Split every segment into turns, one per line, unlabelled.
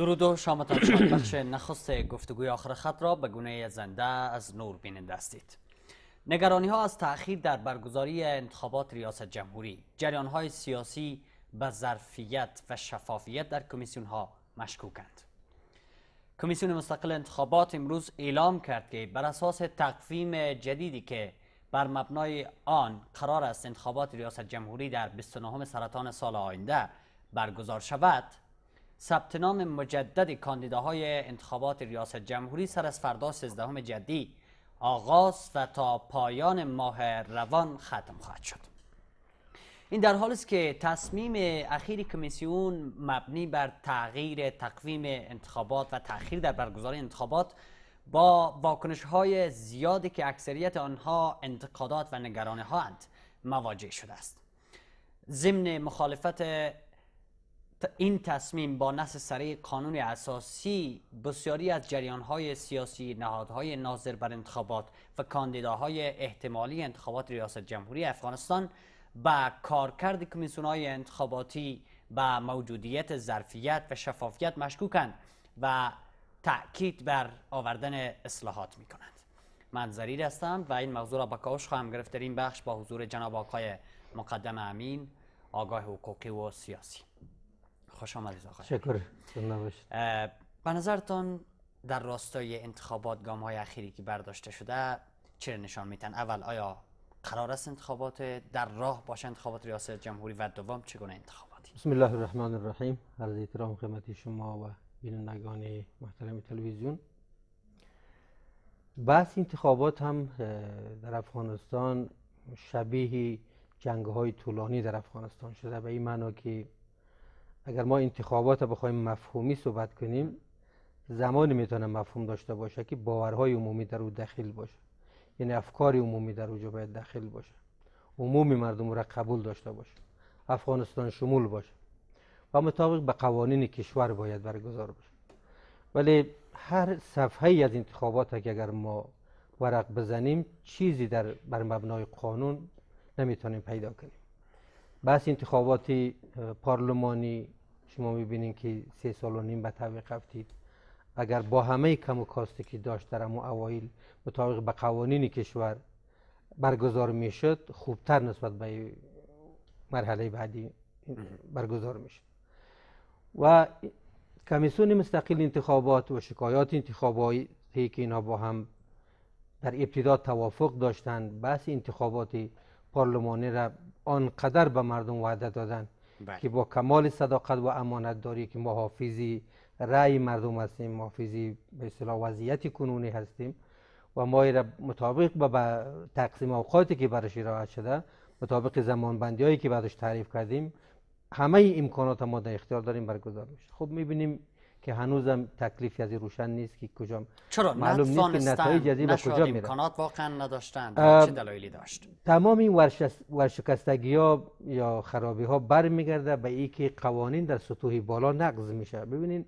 درود و شامتان بخش نخست گفتگوی آخر خط را به گونه زنده از نور بیننده هستید نگرانی ها از تأخیر در برگزاری انتخابات ریاست جمهوری جریان های سیاسی به ظرفیت و شفافیت در کمیسیون ها مشکوکند کمیسیون مستقل انتخابات امروز اعلام کرد که بر اساس تقویم جدیدی که بر مبنای آن قرار است انتخابات ریاست جمهوری در 29 سرطان سال آینده برگزار شود ثبت نام مجدد کاندیداهای انتخابات ریاست جمهوری سر از فردا 13 جدی آغاز و تا پایان ماه روان ختم خواهد شد این در حالی است که تصمیم اخیر کمیسیون مبنی بر تغییر تقویم انتخابات و تأخیر در برگزاری انتخابات با واکنش های زیادی که اکثریت آنها انتقادات و نگرانه ها اند مواجه شده است ضمن مخالفت این تصمیم با نص سره قانون اساسی بسیاری از های سیاسی نهادهای ناظر بر انتخابات و کاندیداهای احتمالی انتخابات ریاست جمهوری افغانستان با کارکرد های انتخاباتی با موجودیت ظرفیت و شفافیت مشکوکند و تأکید بر آوردن اصلاحات می کنند من زریر هستم و این موضوع را با کاوش خواهم گرفت در این بخش با حضور جناب آقای مقدم امین آگاه حقوقی و سیاسی خوش آمدید آقای شکر به نظرتان در راستای انتخابات گام های اخیری که برداشته شده چه نشان میتن اول آیا قرار است انتخابات در راه باشه انتخابات ریاست جمهوری و دوم چگونه انتخاباتی
بسم الله الرحمن الرحیم عرض احترام خدمت شما و بینندگان محترم تلویزیون بحث انتخابات هم در افغانستان شبیه جنگ های طولانی در افغانستان شده به این معنا که اگر ما انتخابات بخوایم مفهومی صحبت کنیم زمانی میتونه مفهوم داشته باشه که باورهای عمومی در او دخیل باشه یعنی افکار عمومی در اوجا باید دخیل باشه عمومی مردم را قبول داشته باشه افغانستان شمول باشه و مطابق به قوانین کشور باید برگزار بشه ولی هر صفحه ای از انتخابات که اگر ما ورق بزنیم چیزی در بر مبنای قانون نمیتونیم پیدا کنیم بس انتخابات پارلمانی شما میبینین که سه سال و نیم به تعویق رفتید اگر با همه کم و که داشت در امو اوایل مطابق به قوانین کشور برگزار میشد خوبتر نسبت به مرحله بعدی برگزار میشد و کمیسیون مستقل انتخابات و شکایات انتخاباتی که اینا با هم در ابتدا توافق داشتند بحث انتخابات پارلمانی را آنقدر به مردم وعده دادن بله. که با کمال صداقت و امانت داری که محافظی رأی مردم هستیم محافظی به اصطلاح وضعیت کنونی هستیم و ما را مطابق به تقسیم اوقاتی که برش ارائه شده مطابق زمان بندی هایی که بعدش تعریف کردیم همه ای امکانات ما در اختیار داریم برگزار میشه خب میبینیم که هنوزم تکلیف از روشن نیست که کجا چرا معلوم نیست که نتایج از به کجا میره
امکانات واقعا نداشتند چه دلایلی داشت
تمام این ورشکستگی ها یا خرابی ها برمیگرده به اینکه قوانین در سطوح بالا نقض میشه ببینید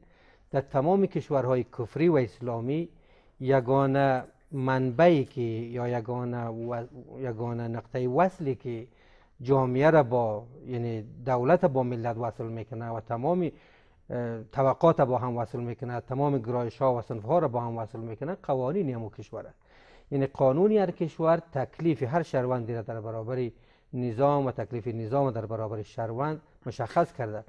در تمام کشورهای کفری و اسلامی یگانه منبعی که یا یگانه و... یگانه نقطه وصلی که جامعه را با یعنی دولت با ملت وصل میکنه و تمامی طبقات با هم وصل میکنه تمام گرایش ها و صنف ها را با هم وصل میکنه قوانین هم کشوره یعنی قانونی هر کشور تکلیف هر شهروندی را در برابر نظام و تکلیف نظام در برابر شهروند مشخص کرده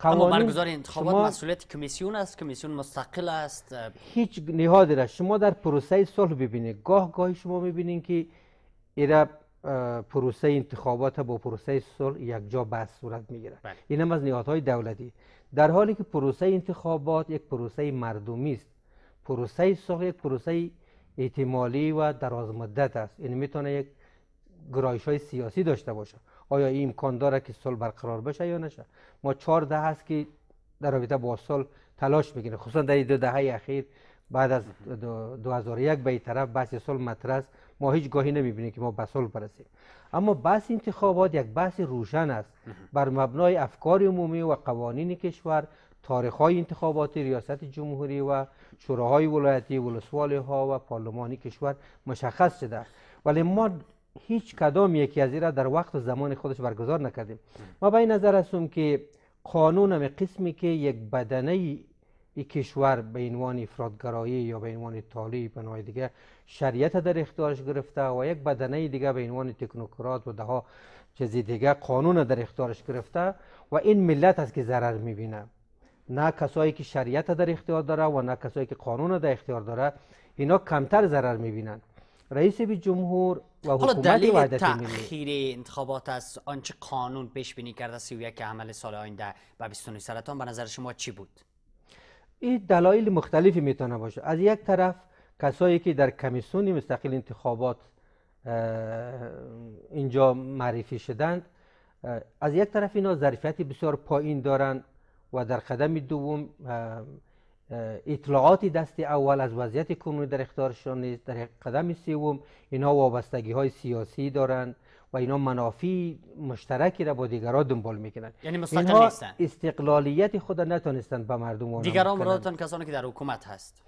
اما برگزار انتخابات
مسئولیت کمیسیون است کمیسیون مستقل است
هیچ نهادی را شما در پروسه صلح ببینید گاه گاهی شما میبینید که ایراد پروسه انتخابات با پروسه صلح یکجا بحث صورت میگیره بله. این هم از نیازهای دولتی در حالی که پروسه انتخابات یک پروسه مردمی است پروسه صلح یک پروسه احتمالی و درازمدت است این یعنی میتونه یک گرایش های سیاسی داشته باشه آیا این امکان داره که صلح برقرار بشه یا نشه ما چهار ده هست که در رابطه با صلح تلاش میکنه خصوصا در دو دهه اخیر بعد از 2001 به این طرف بحث صلح مطرح ما هیچ گاهی نمیبینیم که ما به صلح برسیم اما بحث انتخابات یک بحث روشن است بر مبنای افکار عمومی و قوانین کشور تاریخ های انتخاباتی ریاست جمهوری و شوراهای ولایتی ولسوالی ها و پارلمانی کشور مشخص شده ولی ما هیچ کدام یکی از را در وقت و زمان خودش برگزار نکردیم ما به این نظر هستم که قانون قسمی که یک بدنه این کشور به عنوان افرادگرایی یا به عنوان تالی نوع دیگه شریعت در اختیارش گرفته و یک بدنه دیگه به عنوان تکنوکرات و ها چیزی دیگه قانون در اختیارش گرفته و این ملت است که ضرر میبینه نه کسایی که شریعت در اختیار داره و نه کسایی که قانون در اختیار داره اینا کمتر ضرر میبینن رئیس بی جمهور و حکومت دلیل تأخیر
انتخابات از آنچه قانون پیش بینی کرده 31 عمل سال آینده و 29 سرطان به نظر شما چی بود؟
این دلایل مختلفی میتونه باشه از یک طرف کسایی که در کمیسیون مستقل انتخابات اینجا معرفی شدند از یک طرف اینا ظرفیت بسیار پایین دارند و در قدم دوم اطلاعات دست اول از وضعیت کنونی در اختیارشان نیست در قدم سوم اینها وابستگی های سیاسی دارند و اینا منافی مشترکی را با دیگران دنبال میکنند یعنی مستقل نیستن استقلالیت خود نتونستن به مردم دیگران مرادتان
کسانی که در حکومت هست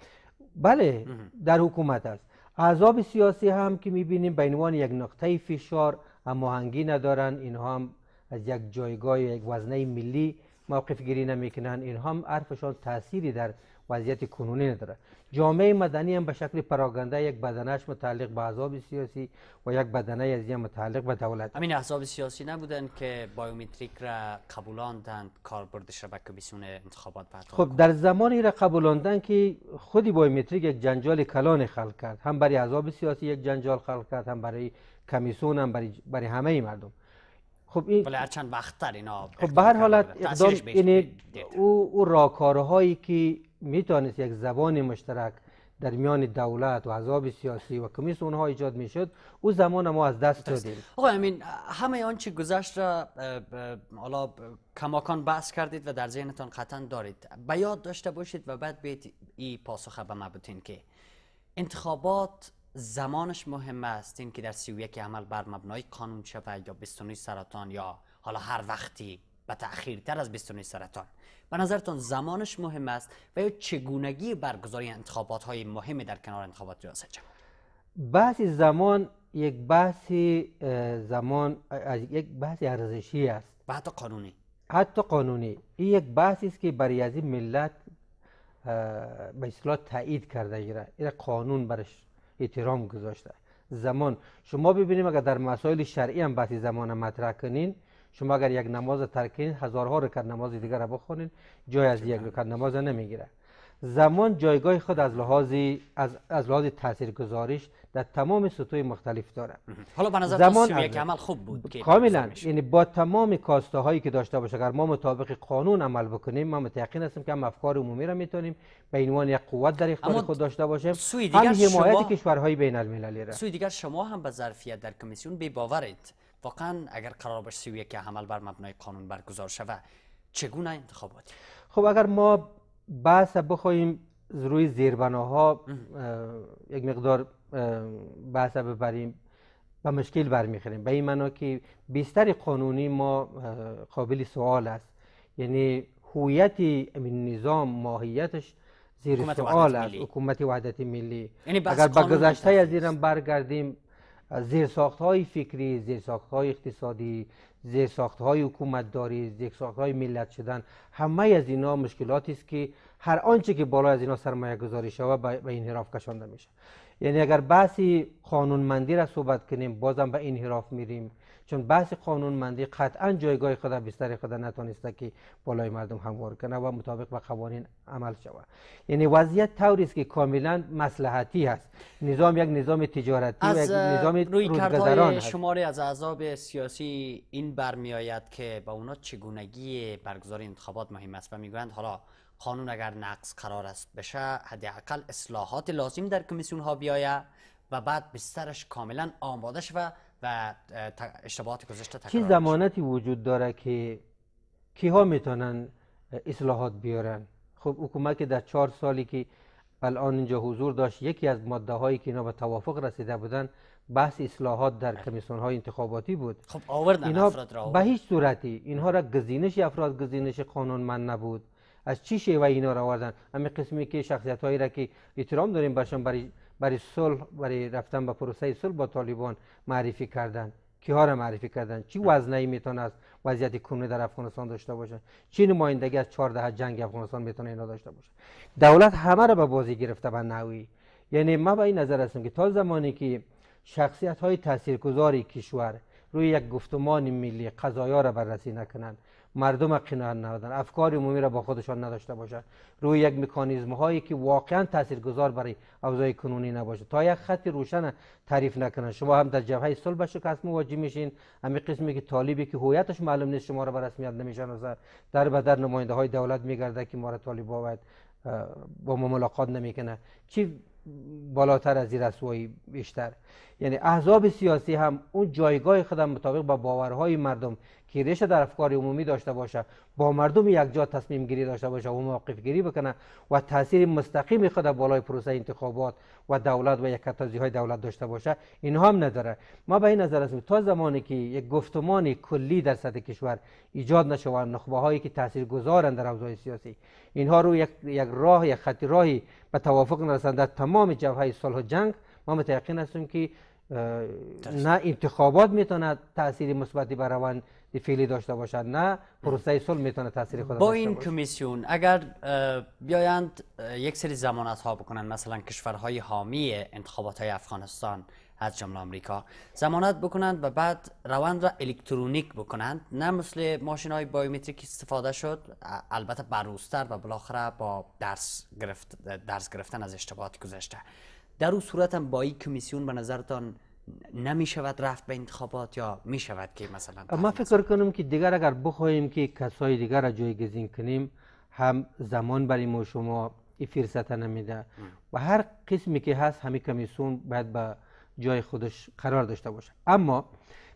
بله در حکومت است اعضاب سیاسی هم که میبینیم به عنوان یک نقطه فشار هماهنگی ندارن اینها هم از یک جایگاه یک وزنه ملی موقف گیری نمیکنن اینها هم حرفشان تاثیری در وضعیت کنونی نداره جامعه مدنی هم به شکل پراگنده یک بدنش متعلق به احزاب سیاسی و یک بدنه از متعلق به دولت
همین احزاب سیاسی نبودن که بایومتریک را قبولاندند کاربرد شبکه بیسون انتخابات خب
در زمانی را قبولاندن که خودی بایومتریک یک جنجال کلان خلق کرد هم برای احزاب سیاسی یک جنجال خلق کرد هم برای کمیسون هم برای, برای همه مردم خب این
ولی چند وقت اینا
خب به هر حالت اقدام یعنی او, او راکارهایی که میتونست یک زبان مشترک در میان دولت و عذاب سیاسی و کمیس اونها ایجاد میشد او زمان ما از دست دادیم
آقا امین همه آنچه گذشت را حالا کماکان بحث کردید و در ذهنتان قطعا دارید به یاد داشته باشید و بعد بیت این پاسخه به ما که انتخابات زمانش مهم است این که در 31 عمل بر مبنای قانون شوه یا 29 سرطان یا حالا هر وقتی تأخیر تر از 29 سرطان به نظرتان زمانش مهم است و یا چگونگی برگزاری انتخابات های مهم در کنار انتخابات ریاست جمهوری
بحث زمان یک بحث زمان یک بحث ارزشی است و حتی قانونی حتی قانونی این یک بحثی است که برای از ملت به اصطلاح تایید کرده گیره این قانون برش احترام گذاشته زمان شما ببینیم اگر در مسائل شرعی هم بحث زمان مطرح کنین شما اگر یک نماز ترکین هزارها رکعت نماز دیگر را بخونین جای از یک رکعت نماز نمیگیره زمان جایگاه خود از لحاظ از, از لحاظ تاثیرگذاریش در تمام سطوح مختلف داره حالا به نظر زمان یک عمل خوب بود کاملا یعنی با تمام کاسته هایی که داشته باشه اگر ما مطابق قانون عمل بکنیم ما متقین هستیم که هم افکار عمومی را میتونیم به عنوان یک قوت در اختیار خود داشته باشیم سوی دیگر هم حمایت کشورهای بین المللی را سوی
دیگر شما هم به ظرفیت در کمیسیون بی باورید واقعا اگر قرار باشه سوی که عمل بر مبنای قانون برگزار شود چگونه انتخابات
خب اگر ما بحث بخوایم روی زیربناها یک مقدار بحث ببریم و مشکل برمیخوریم به این معنا که بیشتر قانونی ما قابل سوال است یعنی هویت نظام ماهیتش زیر سوال است حکومت وحدت ملی یعنی اگر به گذشته از اینم برگردیم زیر ساخت های فکری زیر ساخت های اقتصادی ساخت های حکومت داری ساخت های ملت شدن همه از اینا مشکلاتی است که هر آنچه که بالا از اینا سرمایه گذاری شود به انحراف کشانده میشه یعنی اگر بحث قانونمندی را صحبت کنیم بازم به انحراف میریم چون بحث قانونمندی قطعا جایگاه خدا بستر خدا نتونسته که بالای مردم هموار کنه و مطابق به قوانین عمل شود یعنی وضعیت طوری که کاملا مسلحتی هست نظام یک نظام تجارتی و یک نظام روزگذران شماره
از اعضاب سیاسی این برمیآید که با اونا چگونگی برگزاری انتخابات مهم است و میگویند حالا قانون اگر نقص قرار است بشه حداقل اصلاحات لازم در کمیسیون ها و بعد بسترش کاملا آماده شود و اشتباهات گذشته تکرار چه
زمانتی وجود داره که کیها میتونن اصلاحات بیارن خب حکومت که در چهار سالی که الان اینجا حضور داشت یکی از ماده هایی که اینا به توافق رسیده بودن بحث اصلاحات در بله. کمیسیون های انتخاباتی بود خب آوردن افراد را به هیچ صورتی اینها را گزینش افراد گزینش من نبود از چی شیوه اینا را آوردن همین قسمی که شخصیت هایی را که احترام داریم برشان برای برای صلح برای رفتن به پروسه صلح با طالبان معرفی کردن ها را معرفی کردن چی وزنه میتونه از وضعیت کنونی در افغانستان داشته باشه چی نمایندگی از 14 جنگ افغانستان میتونه اینا داشته باشه دولت همه را به بازی گرفته به نوعی یعنی ما به این نظر هستم که تا زمانی که شخصیت های تاثیرگذاری کشور روی یک گفتمان ملی قضایا را بررسی نکنند مردم قناعت ندارن افکار عمومی را با خودشان نداشته باشند روی یک مکانیزم هایی که واقعا تاثیرگذار برای اوضاع کنونی نباشه تا یک خط روشن تعریف نکنن شما هم در جبهه صلح که شکست مواجه میشین همین قسمی که طالبی که هویتش معلوم نیست شما را به رسمیت نمیشناسه در بدر نماینده های دولت میگرده که ما را طالب باید با ما ملاقات نمیکنه چی بالاتر از این رسوایی بیشتر یعنی احزاب سیاسی هم اون جایگاه خودم مطابق با باورهای مردم که ریشه در افکار عمومی داشته باشه با مردم جا تصمیم گیری داشته باشه و موقف گیری بکنه و تاثیر مستقیم خود بالای پروسه انتخابات و دولت و یک های دولت داشته باشه این هم نداره ما به این نظر هستیم تا زمانی که یک گفتمان کلی در سطح کشور ایجاد نشه و نخبه هایی که گذارند در حوزه سیاسی اینها رو یک, یک راه یک خط راهی به توافق نرسند در تمام جبهه صلح و جنگ ما متقین هستیم که نه انتخابات میتونه تاثیر مثبتی بر روند فعلی داشته باشد نه پروسه صلح میتونه تاثیر خود با این
کمیسیون اگر بیایند یک سری زمانت ها بکنند مثلا کشورهای حامی انتخابات های افغانستان از جمله آمریکا زمانت بکنند و بعد روند را الکترونیک بکنند نه مثل ماشین های بایومتریک استفاده شد البته بروزتر و بالاخره با درس, گرفت درس گرفتن از اشتباهات گذشته در اون صورت هم با این کمیسیون به نظرتان نمی شود رفت به انتخابات یا می شود که مثلا
ما فکر کنم که دیگر اگر بخوایم که کسای دیگر را جایگزین کنیم هم زمان برای ما شما این فرصت نمیده و هر قسمی که هست همین کمیسیون باید به با جای خودش قرار داشته باشه اما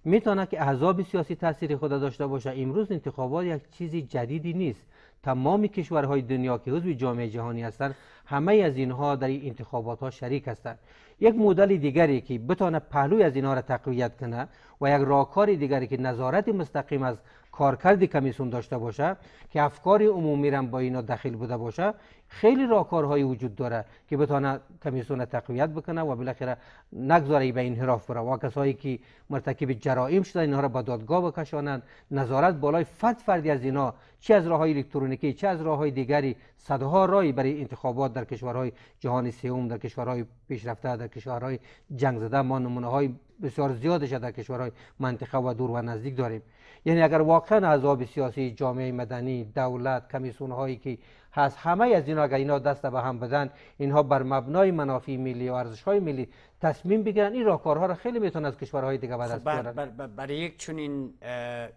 میتونه که احزاب سیاسی تاثیر خود داشته باشد امروز انتخابات یک چیز جدیدی نیست تمام کشورهای دنیا که عضو جامعه جهانی هستند همه از اینها در این انتخابات ها شریک هستند یک مدل دیگری که بتونه پهلوی از اینها را تقویت کنه و یک راهکار دیگری که نظارت مستقیم از کارکرد کمیسون داشته باشه که افکار عمومی را با اینا داخل بوده باشه خیلی راهکارهایی وجود داره که بتونه کمیسون تقویت بکنه و بالاخره نگذاره به این حراف بره و کسایی که مرتکب جرائم شده اینها را به دادگاه بکشانند نظارت بالای فرد فردی از اینا چه از راههای الکترونیکی چه از راههای دیگری صدها رای برای انتخابات در کشورهای جهان سوم در کشورهای پیشرفته در کشورهای جنگ زده ما نمونه های بسیار زیادش در کشورهای منطقه و دور و نزدیک داریم یعنی اگر واقعا عذاب سیاسی جامعه مدنی دولت کمیسون هایی که هست همه از اینا اگر اینا دست به هم بدن اینها بر مبنای منافع ملی و ارزش های ملی تصمیم بگیرن این راهکارها را خیلی میتونن از کشورهای دیگه بعد خب از بیارن برای
بر بر یک چنین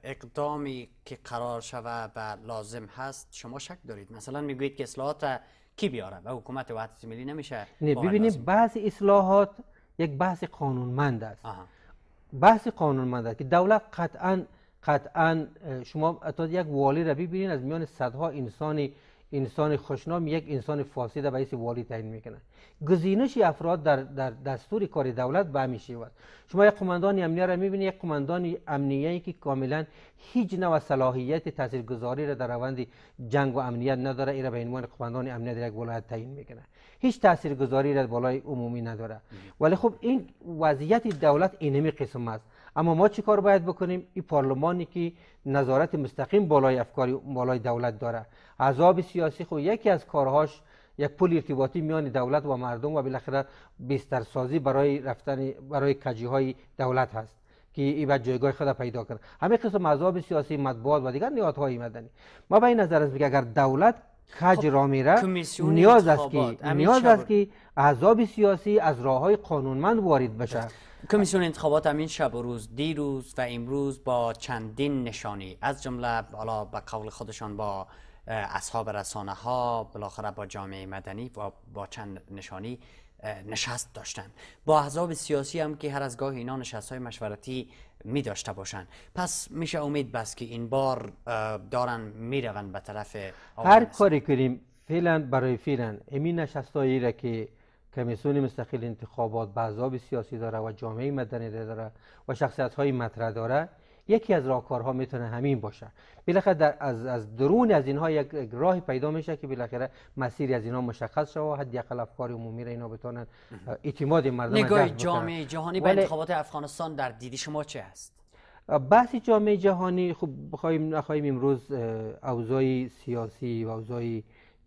اقدامی که قرار شود و لازم هست شما شک دارید مثلا میگویید که اصلاحات کی بیاره و حکومت وحدت ملی نمیشه نه
ببینید بعضی اصلاحات یک بحث قانونمند است بحث قانونمند است که دولت قطعا قطعا شما تا یک والی را ببینید از میان صدها انسانی انسان خوشنام یک انسان فاسد به حیث والی تعیین میکنن گزینش افراد در, در دستور کار دولت به همین شیوه شما یک قماندان امنیه را میبینید یک قماندان امنیه که کاملا هیچ نوع صلاحیت تاثیرگذاری را در روند جنگ و امنیت نداره را به عنوان قماندان امنیه در یک ولایت تعیین میکنه هیچ تاثیرگذاری را بالای عمومی نداره ولی خب این وضعیت دولت اینمی قسم است اما ما چی کار باید بکنیم این پارلمانی که نظارت مستقیم بالای افکاری بالای دولت داره عذاب سیاسی خو یکی از کارهاش یک پل ارتباطی میان دولت و مردم و بالاخره سازی برای رفتن برای کجی های دولت هست که این بعد جایگاه خود پیدا کرد همه قسم عذاب سیاسی مطبوعات و دیگر های مدنی ما به این نظر است که اگر دولت کج خب، را میره نیاز است که نیاز است که احزاب سیاسی از راه های قانونمند وارد بشه بله.
کمیسیون انتخابات همین شب و روز دیروز و امروز با چندین نشانی از جمله حالا به قول خودشان با اصحاب رسانه ها بالاخره با جامعه مدنی و با چند نشانی نشست داشتن با احزاب سیاسی هم که هر از گاه اینا نشست های مشورتی می داشته باشن پس میشه امید بس که این بار دارن روند به طرف هر
کاری کنیم فعلا برای فعلا امین هایی را که کمیسیون مستقل انتخابات به سیاسی داره و جامعه مدنی داره و شخصیت های مطرح داره یکی از راهکارها میتونه همین باشه بالاخره در از, از درون از اینها یک راهی پیدا میشه که بالاخره مسیر از اینها مشخص شود و حداقل افکار عمومی را اینا بتونن اعتماد مردم نگاه جامعه جهانی به انتخابات
افغانستان در دیدی شما چه است
بحث جامعه جهانی خب بخوایم نخواهیم امروز اوضاع سیاسی و اوضاع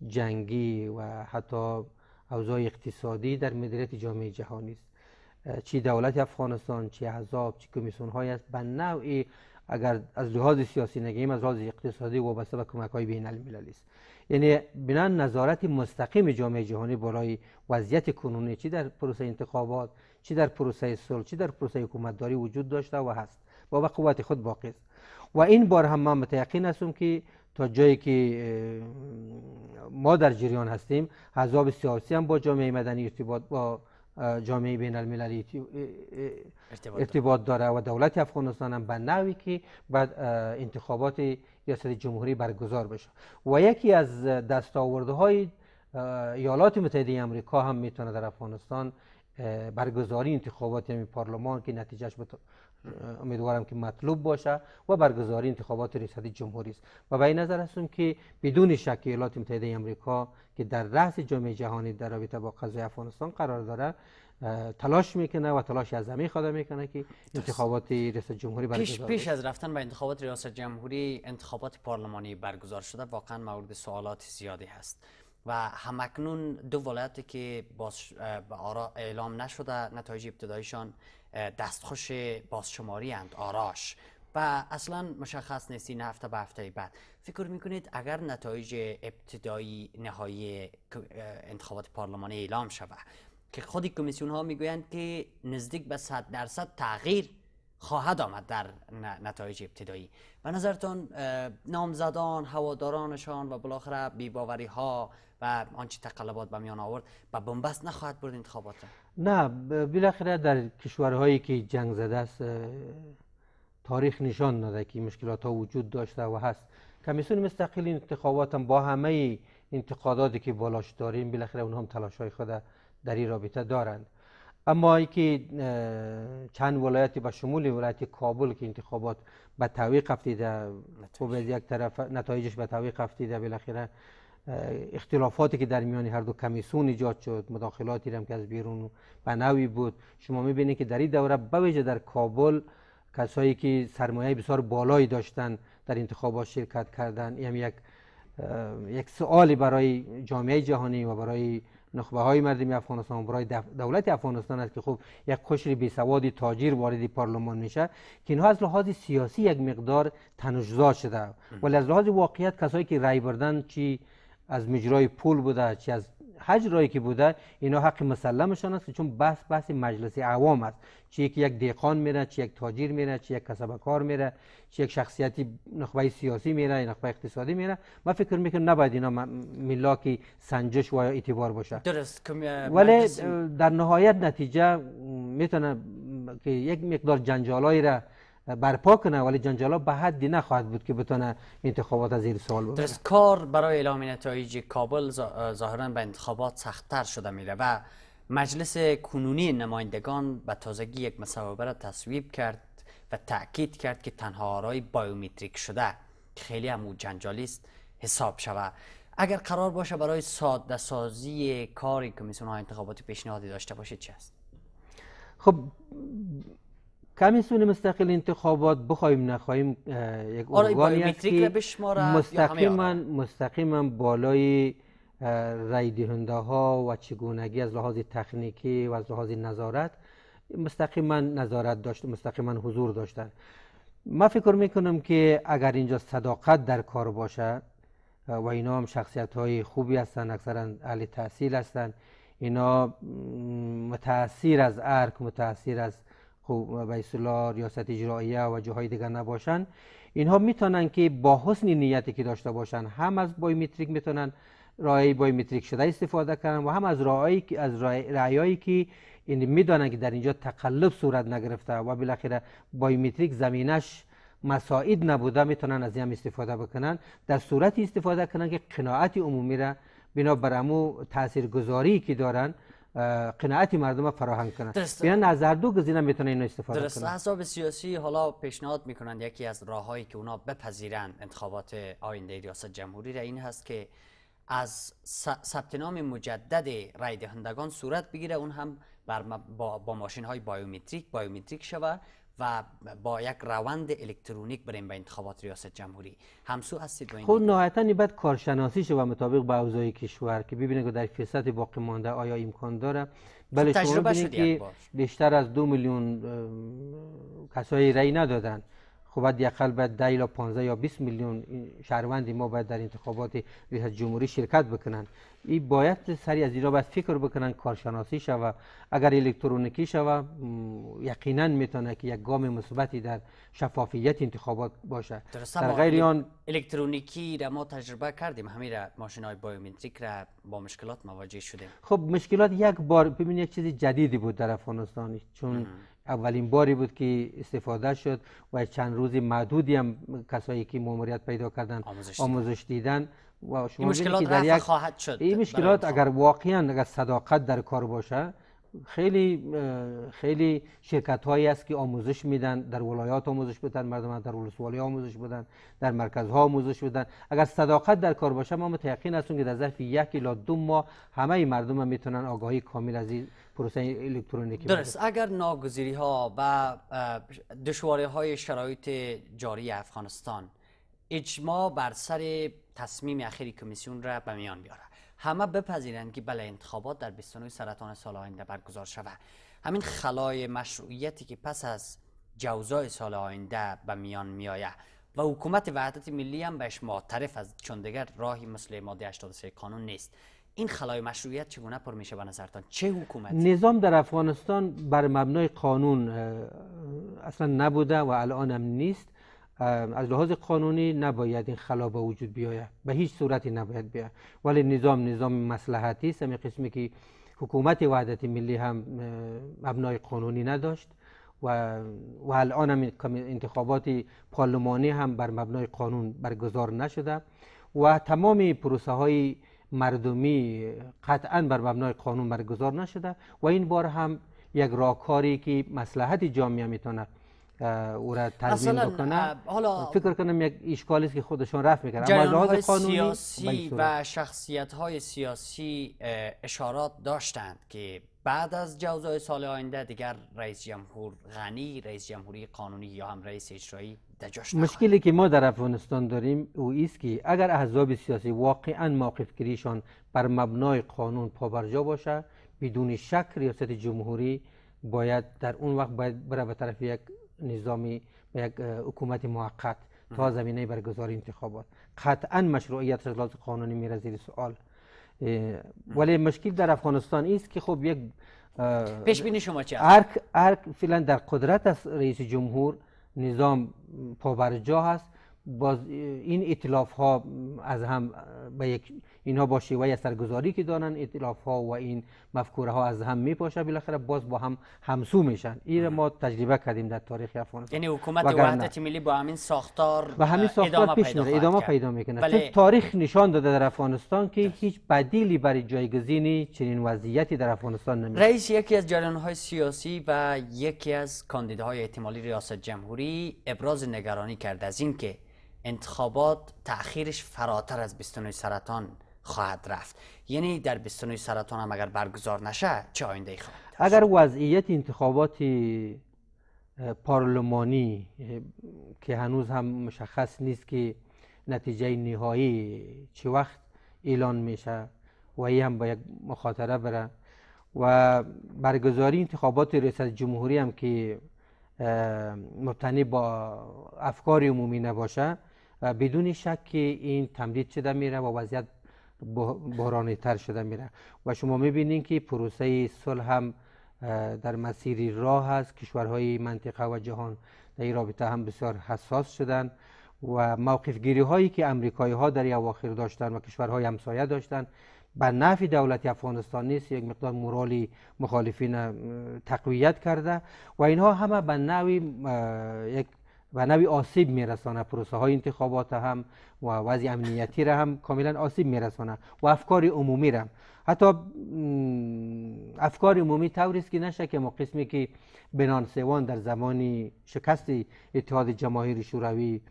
جنگی و حتی اوضاع اقتصادی در مدیریت جامعه جهانی است چی دولت افغانستان چی احزاب چی کمیسیون های است به نوعی اگر از لحاظ سیاسی نگیم از لحاظ اقتصادی وابسته به کمک های بین المللی است یعنی بنا نظارت مستقیم جامعه جهانی برای وضعیت کنونی چی در پروسه انتخابات چی در پروسه صلح چی در پروسه حکومتداری وجود داشته و هست و به قوت خود باقی است و این بار هم من متیقین هستم که تا جایی که ما در جریان هستیم حضاب سیاسی هم با جامعه مدنی ارتباط با جامعه بین المللی ارتباط داره و دولت افغانستان هم به نحوی که بعد انتخابات ریاست جمهوری برگزار بشه و یکی از دستاورده های ایالات متحده امریکا هم میتونه در افغانستان برگزاری انتخابات یعنی پارلمان که نتیجهش امیدوارم که مطلوب باشه و برگزاری انتخابات ریاست جمهوری است و به این نظر هستم که بدون شک ایالات متحده آمریکا که در رأس جامعه جهانی در رابطه با قضیه افغانستان قرار داره تلاش میکنه و تلاش از زمین خدا میکنه که انتخابات ریاست جمهوری برگزار پیش, پیش از
رفتن به انتخابات ریاست جمهوری انتخابات پارلمانی برگزار شده واقعا مورد سوالات زیادی هست و همکنون دو ولایتی که باز اعلام نشده نتایج ابتداییشان دستخوش بازشماری اند آراش و اصلا مشخص نیست این هفته به هفته بعد فکر میکنید اگر نتایج ابتدایی نهایی انتخابات پارلمانی اعلام شود که خود کمیسیون ها میگویند که نزدیک به 100 درصد تغییر خواهد آمد در نتایج ابتدایی به نظرتان نامزدان هوادارانشان و بالاخره باوری ها و آنچه تقلبات به میان آورد به بنبست نخواهد برد انتخابات
نه بالاخره در کشورهایی که جنگ زده است تاریخ نشان داده که مشکلات ها وجود داشته و هست کمیسیون مستقل انتخابات هم با همه انتقاداتی که بالاش داریم بالاخره اونها هم تلاش های خود در این رابطه دارند اما اینکه چند ولایتی به شمول ولایت کابل که انتخابات به تعویق افتیده خب از یک طرف نتایجش به تعویق افتیده بالاخره اختلافاتی که در میان هر دو کمیسون ایجاد شد مداخلاتی هم که از بیرون به نوی بود شما میبینید که در این دوره ویژه در کابل کسایی که سرمایه بسیار بالایی داشتند در انتخابات شرکت کردن این یعنی یک یک سوالی برای جامعه جهانی و برای نخبه های مردمی افغانستان برای دولت افغانستان است که خب یک قشر بی سواد تاجر وارد پارلمان میشه که اینها از لحاظ سیاسی یک مقدار تنوجزا شده ولی از لحاظ واقعیت کسایی که رای بردن چی از مجرای پول بوده چی از حج رایی که بوده اینا حق مسلمشان است که چون بحث بحث مجلس عوام است چه یک یک دیقان میره چه یک تاجر میره چه یک کسب کار میره چه یک شخصیتی نخبه سیاسی میره یا نخبه اقتصادی میره من فکر میکنم نباید اینا ملاکی سنجش و اعتبار باشه درست ولی در نهایت نتیجه میتونه که یک مقدار جنجالایی را برپا کنه ولی به حدی نخواهد بود که بتونه انتخابات از زیر سوال درست کار
برای اعلام نتایج کابل ظاهرا به انتخابات سختتر شده میره و مجلس کنونی نمایندگان به تازگی یک مسابقه را تصویب کرد و تاکید کرد که تنها آرای بایومتریک شده که خیلی هم جنجالی است حساب شود اگر قرار باشه برای ساده سازی کاری کمیسیون های انتخاباتی پیشنهادی داشته باشه چی
خب کمیسیون مستقل انتخابات بخوایم نخواهیم یک ارگانی است که مستقیما مستقیما بالای رای دهنده ها و چگونگی از لحاظ تکنیکی و از لحاظ نظارت مستقیما نظارت داشت مستقیما حضور داشتن ما فکر میکنم که اگر اینجا صداقت در کار باشه و اینا هم شخصیت های خوبی هستند اکثرا اهل تحصیل هستند اینا متاثیر از ارک متاثیر از خب اصطلاح ریاست اجرائیه و جاهای دیگر نباشند. اینها میتونن که با حسن نیتی که داشته باشن هم از بایومتریک میتونن رای بایومتریک شده استفاده کنن و هم از رای از رایایی که این میدانن که در اینجا تقلب صورت نگرفته و بالاخره بایومتریک زمینش مساعد نبوده میتونن از این استفاده بکنن در صورتی استفاده کنن که قناعت عمومی را بنا امو تاثیرگذاری که دارن قناعت مردم فراهم کنند یعنی نظر دو گزینه میتونه اینو استفاده درست.
حساب سیاسی حالا پیشنهاد میکنند یکی از راههایی که اونا بپذیرند انتخابات آینده ریاست جمهوری را این هست که از ثبت نام مجدد رای دهندگان صورت بگیره اون هم با, با ماشین های بایومتریک بایومتریک شود و با یک روند الکترونیک بریم به انتخابات ریاست جمهوری همسو هستید با این خود خب، نهایتا
بعد کارشناسی شه و مطابق با اوضاع کشور که ببینه که در فیصد باقی مانده آیا امکان داره خب، بله شما که بیشتر از دو میلیون کسایی رأی ندادن خب باید باید 10 یا 15 یا 20 میلیون شهروندی ما باید در انتخابات ریاست جمهوری شرکت بکنن این باید سری از ایرا باید فکر بکنن کارشناسی شوه اگر الکترونیکی شوه یقینا میتونه که یک گام مثبتی در شفافیت انتخابات باشه در غیر آن
الکترونیکی را ما تجربه کردیم همین را ماشین های بایومتریک را با مشکلات مواجه شدیم
خب مشکلات یک بار ببینید چیز جدیدی بود در افغانستان چون اولین باری بود که استفاده شد و چند روزی معدودی هم کسایی که ماموریت پیدا کردن آموزش, آموزش دیدن و شما این مشکلات در یک خواهد شد این مشکلات اگر واقعا اگر صداقت در کار باشه خیلی خیلی شرکت هایی است که آموزش میدن در ولایات آموزش بدن مردم در ولسوالی آموزش بدن در مرکز آموزش بدن اگر صداقت در کار باشه ما متیقین هستیم که در ظرف یک الی دو ماه همه مردم هم میتونن آگاهی کامل از این پروسه درست
اگر ناگزیری ها و دشواری های شرایط جاری افغانستان اجماع بر سر تصمیم اخیر کمیسیون را به میان بیاره همه بپذیرند که بله انتخابات در 29 سرطان سال آینده برگزار شود همین خلای مشروعیتی که پس از جوزای سال آینده به میان میآید و حکومت وحدت ملی هم بهش معترف از چون دیگر راهی مثل ماده 83 قانون نیست این خلای مشروعیت چگونه پر میشه به نظرتان چه
حکومت نظام در افغانستان بر مبنای قانون اصلا نبوده و الان هم نیست از لحاظ قانونی نباید این خلا به وجود بیاید به هیچ صورتی نباید بیاید ولی نظام نظام مسلحتی است قسمی که حکومت وحدت ملی هم مبنای قانونی نداشت و, و الان هم انتخابات پارلمانی هم بر مبنای قانون برگزار نشده و تمام پروسه های مردمی قطعا بر مبنای قانون برگزار نشده و این بار هم یک راکاری که مصلحت جامعه میتونه او را تنظیم حالا فکر کنم یک اشکالی است که خودشون رفت میکنه اما لحاظ قانونی خب، سیاسی و
شخصیت های سیاسی اشارات داشتند که بعد از جوزای سال آینده دیگر رئیس جمهور غنی رئیس جمهوری قانونی یا هم رئیس اجرایی
مشکلی که ما در افغانستان داریم او است که اگر احزاب سیاسی واقعا موقف گیریشان بر مبنای قانون پابرجا باشه بدون شک ریاست جمهوری باید در اون وقت باید بره به طرف یک نظامی یک حکومت موقت تا زمینه برگزار انتخابات قطعا مشروعیت از قانونی میره زیر سوال ولی مشکل در افغانستان است که خب یک پیش بینی شما ارک هر فعلا در قدرت است رئیس جمهور نظام پابرجا هست باز این اطلاف ها از هم به یک اینها با شیوه سرگزاری که دارن اطلاف ها و این مفکوره ها از هم میپاشه بالاخره باز با هم همسو میشن این ما تجربه کردیم در تاریخ افغانستان یعنی حکومت وحدت
ملی با همین ساختار و همین ساختار پیش ادامه, ادامه پیدا میکنه بله. تاریخ
نشان داده در افغانستان که هیچ بدیلی برای جایگزینی چنین وضعیتی در افغانستان نمیشه رئیس
یکی از جریان های سیاسی و یکی از کاندیداهای احتمالی ریاست جمهوری ابراز نگرانی کرد از اینکه انتخابات تاخیرش فراتر از 29 سرطان خواهد رفت یعنی در 29 سرطان هم اگر برگزار نشه چه آینده
خواهد داشت؟ اگر وضعیت انتخابات پارلمانی که هنوز هم مشخص نیست که نتیجه نهایی چه وقت اعلان میشه و این هم با یک مخاطره بره و برگزاری انتخابات ریاست جمهوری هم که مبتنی با افکار عمومی نباشه و بدون شک که این تمدید شده میره و وضعیت بحرانی تر شده میره و شما میبینین که پروسه صلح هم در مسیر راه است کشورهای منطقه و جهان در این رابطه هم بسیار حساس شدن و موقف گیری هایی که امریکایی ها در اواخر داشتن و کشورهای همسایه داشتن به نفع دولت افغانستان نیست یک مقدار مورالی مخالفین تقویت کرده و اینها همه به نوعی یک و نوی آسیب میرسانه پروسه های انتخابات هم و وضع امنیتی را هم کاملا آسیب میرسانه و افکار عمومی را حتی افکار عمومی طوری است که نشه که ما قسمی که سیوان در زمانی شکست اتحاد جماهیر شوروی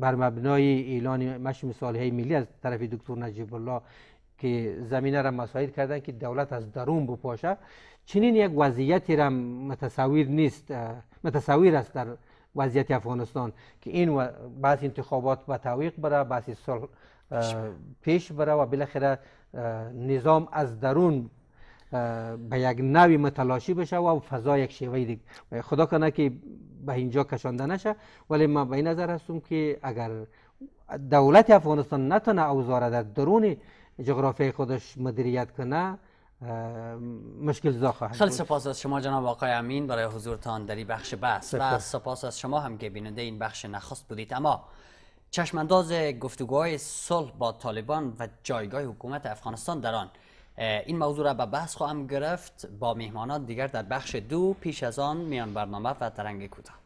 بر مبنای اعلان مشم صالحه ملی از طرف دکتر نجیب الله که زمینه را مساعد کردن که دولت از درون بپاشه چنین یک وضعیتی را متصور نیست متصور است در وضعیت افغانستان که این بعض انتخابات به تعویق بره بعضی سال پیش بره و بالاخره نظام از درون به یک نوی متلاشی بشه و فضا یک شیوه دیگه خدا کنه که به اینجا کشانده نشه ولی من به این نظر هستم که اگر دولت افغانستان نتونه اوزاره در درون جغرافیه خودش مدیریت کنه مشکل زا خواهد خیلی
سپاس از شما جناب آقای امین برای حضورتان در بخش بحث و سپاس از شما هم که بیننده این بخش نخست بودید اما چشمانداز گفتگوهای صلح با طالبان و جایگاه حکومت افغانستان در آن این موضوع را به بحث خواهم گرفت با مهمانان دیگر در بخش دو پیش از آن میان برنامه و ترنگ کوتاه